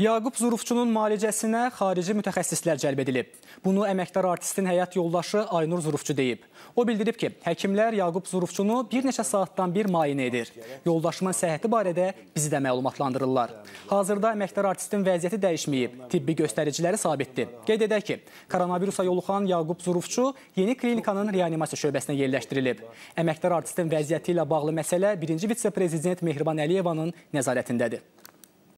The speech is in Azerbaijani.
Yaqub Zurufçunun müalicəsinə xarici mütəxəssislər cəlb edilib. Bunu əməkdar artistin həyat yoldaşı Aynur Zurufçu deyib. O bildirib ki, həkimlər Yaqub Zurufçunu bir neçə saatdan bir müayinə edir. Yoldaşımın səhhəti barədə bizi də məlumatlandırırlar. Hazırda əməkdar artistin vəziyyəti dəyişməyib, tibbi göstəriciləri sabitdir. Qeyd edək ki, koronavirusa yoluxan Yaqub Zurufçu yeni klinikanın reanimasiya şöbəsinə yerləşdirilib. Əməkdar artistin vəziyyəti ilə bağlı məsələ 1-ci vitse-prezident Mehriban Əliyevanın nəzarətindədir.